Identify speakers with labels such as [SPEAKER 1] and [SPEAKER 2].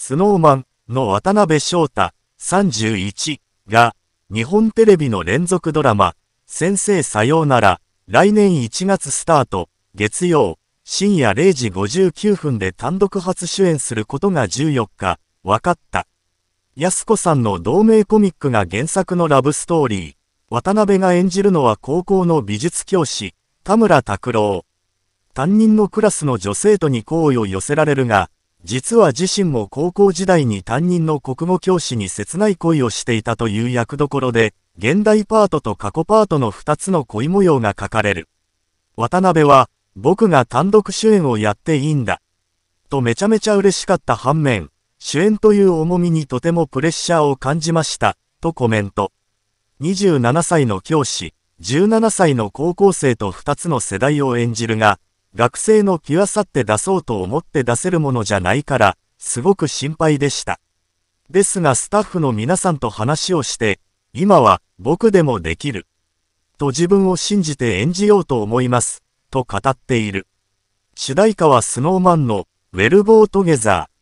[SPEAKER 1] スノーマンの渡辺翔太31が日本テレビの連続ドラマ先生さようなら来年1月スタート月曜深夜0時59分で単独初主演することが14日分かった。安子さんの同名コミックが原作のラブストーリー。渡辺が演じるのは高校の美術教師、田村拓郎。担任のクラスの女生徒に好意を寄せられるが、実は自身も高校時代に担任の国語教師に切ない恋をしていたという役どころで、現代パートと過去パートの2つの恋模様が書かれる。渡辺は、僕が単独主演をやっていいんだ。とめちゃめちゃ嬉しかった反面、主演という重みにとてもプレッシャーを感じました、とコメント。27歳の教師、17歳の高校生と2つの世代を演じるが、学生の際さって出そうと思って出せるものじゃないから、すごく心配でした。ですがスタッフの皆さんと話をして、今は僕でもできる。と自分を信じて演じようと思います。と語っている。主題歌は snowman のウェルボートゲザー